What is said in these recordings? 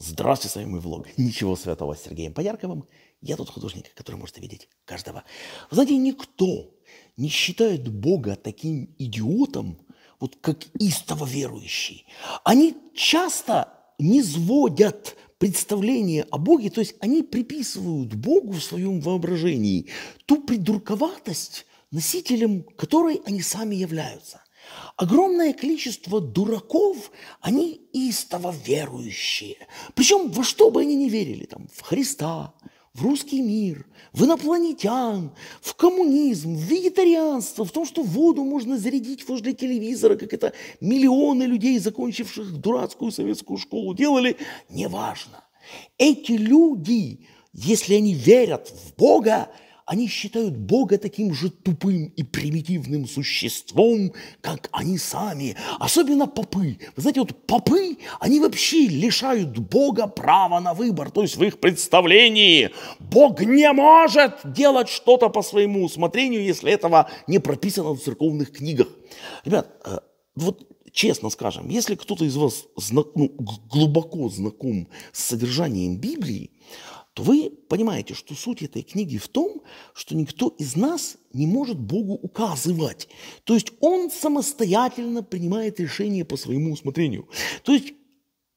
Здравствуйте, с вами мой влог. Ничего святого с Сергеем Поярковым. Я тот художник, который может видеть каждого. Вы знаете, никто не считает Бога таким идиотом, вот как истово верующий. Они часто не низводят представление о Боге, то есть они приписывают Богу в своем воображении ту придурковатость, носителем которой они сами являются. Огромное количество дураков, они истово верующие. Причем во что бы они ни верили, там, в Христа, в русский мир, в инопланетян, в коммунизм, в вегетарианство, в том, что воду можно зарядить возле телевизора, как это миллионы людей, закончивших дурацкую советскую школу, делали, неважно. Эти люди, если они верят в Бога, они считают Бога таким же тупым и примитивным существом, как они сами. Особенно попы. Вы знаете, вот попы, они вообще лишают Бога права на выбор. То есть в их представлении Бог не может делать что-то по своему усмотрению, если этого не прописано в церковных книгах. Ребят, э, вот честно скажем, если кто-то из вас зна- ну, глубоко знаком с содержанием Библии, то вы понимаете, что суть этой книги в том, что никто из нас не может Богу указывать. То есть он самостоятельно принимает решение по своему усмотрению. То есть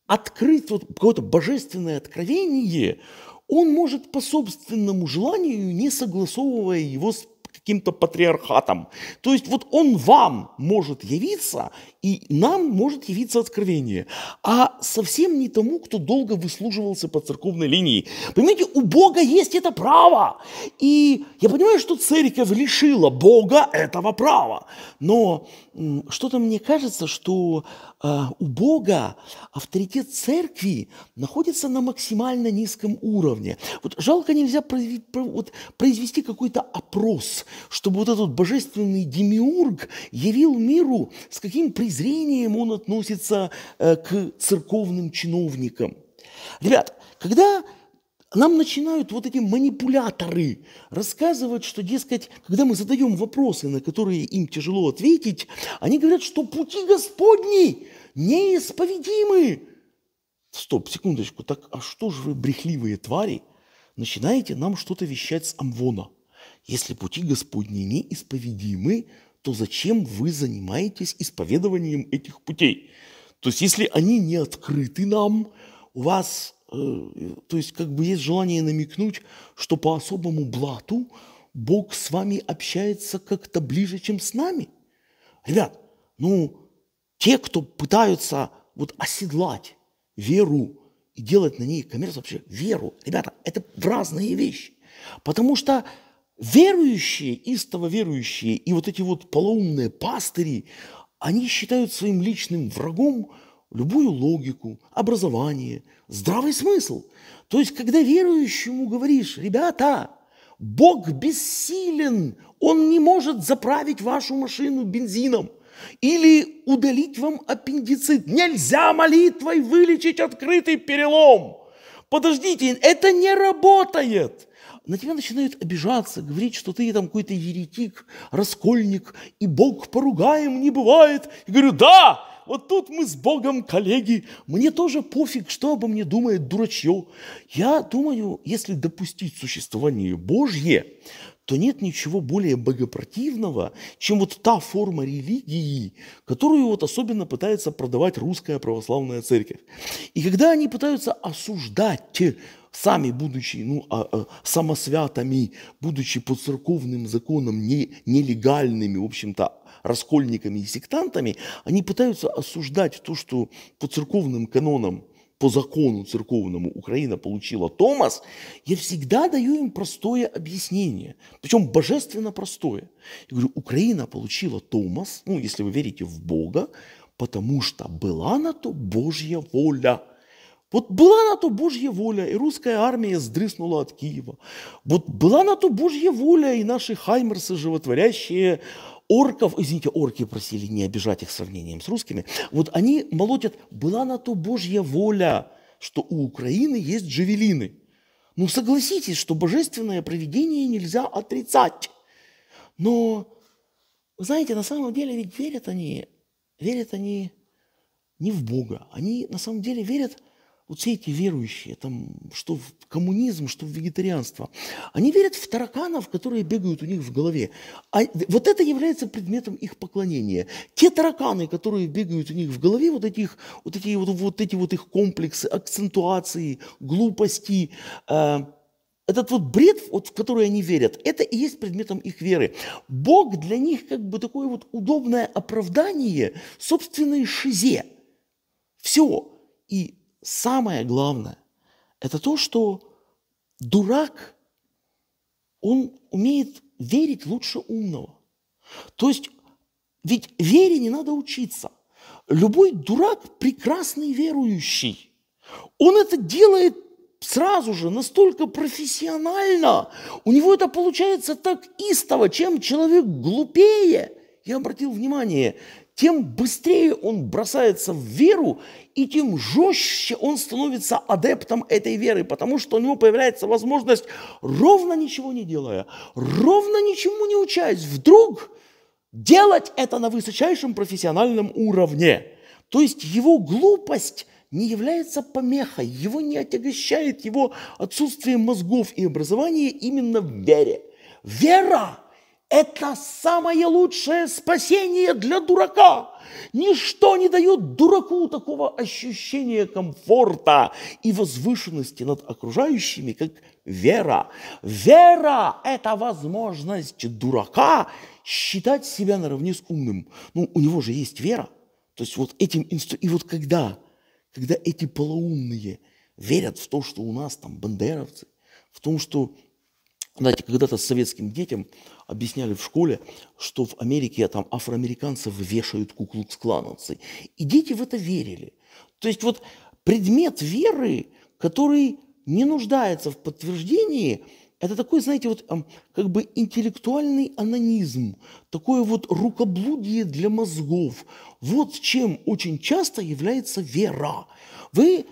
открыть вот какое-то божественное откровение он может по собственному желанию, не согласовывая его с каким-то патриархатом. То есть вот он вам может явиться, и нам может явиться откровение, а совсем не тому, кто долго выслуживался по церковной линии. Понимаете, у Бога есть это право. И я понимаю, что церковь лишила Бога этого права, но что-то мне кажется, что э, у Бога авторитет церкви находится на максимально низком уровне. Вот жалко нельзя произвести какой-то опрос хотелось, чтобы вот этот божественный демиург явил миру, с каким презрением он относится э, к церковным чиновникам. Ребят, когда нам начинают вот эти манипуляторы рассказывать, что, дескать, когда мы задаем вопросы, на которые им тяжело ответить, они говорят, что пути Господни неисповедимы. Стоп, секундочку, так а что же вы, брехливые твари, начинаете нам что-то вещать с Амвона – если пути Господни неисповедимы, то зачем вы занимаетесь исповедованием этих путей? То есть, если они не открыты нам, у вас, э, то есть, как бы есть желание намекнуть, что по особому блату Бог с вами общается как-то ближе, чем с нами. Ребят, ну, те, кто пытаются вот оседлать веру и делать на ней коммерцию, вообще веру, ребята, это разные вещи. Потому что Верующие, истово верующие и вот эти вот полоумные пастыри, они считают своим личным врагом любую логику, образование, здравый смысл. То есть, когда верующему говоришь, ребята, Бог бессилен, Он не может заправить вашу машину бензином или удалить вам аппендицит. Нельзя молитвой вылечить открытый перелом. Подождите, это не работает – на тебя начинают обижаться, говорить, что ты там какой-то еретик, раскольник, и Бог поругаем не бывает. Я говорю, да, вот тут мы с Богом коллеги, мне тоже пофиг, что обо мне думает дурачье. Я думаю, если допустить существование Божье, то нет ничего более богопротивного, чем вот та форма религии, которую вот особенно пытается продавать русская православная церковь. И когда они пытаются осуждать сами будучи ну, а, а, самосвятами, будучи по церковным законам не, нелегальными, в общем-то, раскольниками и сектантами, они пытаются осуждать то, что по церковным канонам по закону церковному Украина получила Томас, я всегда даю им простое объяснение, причем божественно простое. Я говорю, Украина получила Томас, ну, если вы верите в Бога, потому что была на то Божья воля – вот была на то Божья воля, и русская армия сдрыснула от Киева. Вот была на то Божья воля, и наши хаймерсы животворящие орков, извините, орки просили не обижать их сравнением с русскими, вот они молотят, была на то Божья воля, что у Украины есть джавелины. Ну согласитесь, что божественное проведение нельзя отрицать. Но, знаете, на самом деле ведь верят они, верят они не в Бога, они на самом деле верят вот все эти верующие, там, что в коммунизм, что в вегетарианство, они верят в тараканов, которые бегают у них в голове. А вот это является предметом их поклонения. Те тараканы, которые бегают у них в голове, вот, этих, вот, эти, вот, вот эти вот их комплексы, акцентуации, глупости, э, этот вот бред, вот, в который они верят, это и есть предметом их веры. Бог для них как бы такое вот удобное оправдание собственной шизе. Все. И самое главное – это то, что дурак, он умеет верить лучше умного. То есть, ведь вере не надо учиться. Любой дурак – прекрасный верующий. Он это делает сразу же, настолько профессионально. У него это получается так истово, чем человек глупее. Я обратил внимание, тем быстрее он бросается в веру, и тем жестче он становится адептом этой веры, потому что у него появляется возможность, ровно ничего не делая, ровно ничему не учаясь, вдруг делать это на высочайшем профессиональном уровне. То есть его глупость не является помехой, его не отягощает его отсутствие мозгов и образования именно в вере. Вера это самое лучшее спасение для дурака. Ничто не дает дураку такого ощущения комфорта и возвышенности над окружающими, как вера. Вера – это возможность дурака считать себя наравне с умным. Ну, у него же есть вера. То есть вот этим инстру... И вот когда, когда эти полоумные верят в то, что у нас там бандеровцы, в том, что знаете, когда-то советским детям объясняли в школе, что в Америке там афроамериканцев вешают куклукс-клановцы. И дети в это верили. То есть вот предмет веры, который не нуждается в подтверждении, это такой, знаете, вот эм, как бы интеллектуальный анонизм, такое вот рукоблудие для мозгов. Вот чем очень часто является вера. Вы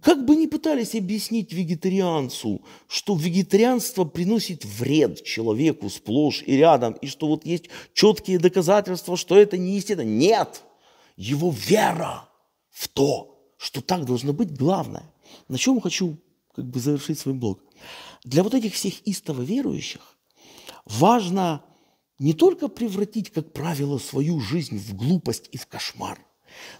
как бы ни пытались объяснить вегетарианцу, что вегетарианство приносит вред человеку сплошь и рядом, и что вот есть четкие доказательства, что это не истина. Нет! Его вера в то, что так должно быть, главное. На чем хочу как бы завершить свой блог. Для вот этих всех истово верующих важно не только превратить, как правило, свою жизнь в глупость и в кошмар –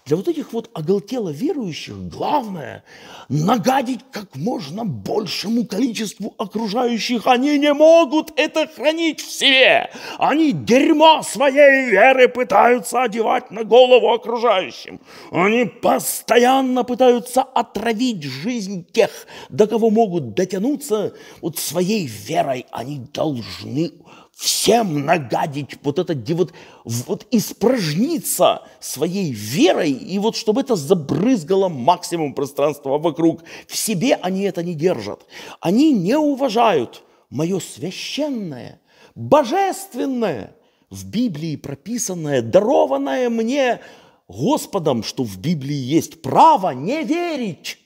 для вот этих вот оголтело верующих главное – нагадить как можно большему количеству окружающих. Они не могут это хранить в себе. Они дерьмо своей веры пытаются одевать на голову окружающим. Они постоянно пытаются отравить жизнь тех, до кого могут дотянуться. Вот своей верой они должны всем нагадить, вот это вот, вот испражниться своей верой, и вот чтобы это забрызгало максимум пространства вокруг. В себе они это не держат. Они не уважают мое священное, божественное, в Библии прописанное, дарованное мне Господом, что в Библии есть право не верить.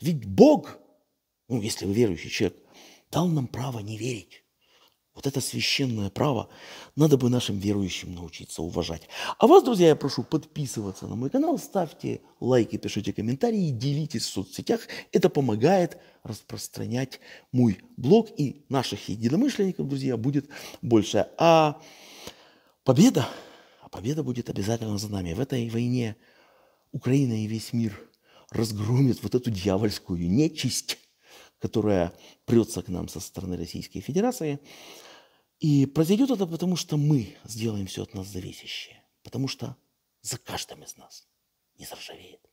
Ведь Бог, ну если вы верующий человек, дал нам право не верить. Вот это священное право надо бы нашим верующим научиться уважать. А вас, друзья, я прошу подписываться на мой канал, ставьте лайки, пишите комментарии, делитесь в соцсетях. Это помогает распространять мой блог и наших единомышленников, друзья, будет больше. А победа, а победа будет обязательно за нами. В этой войне Украина и весь мир разгромит вот эту дьявольскую нечисть, которая прется к нам со стороны Российской Федерации. И произойдет это потому, что мы сделаем все от нас зависящее, потому что за каждым из нас не заржавеет.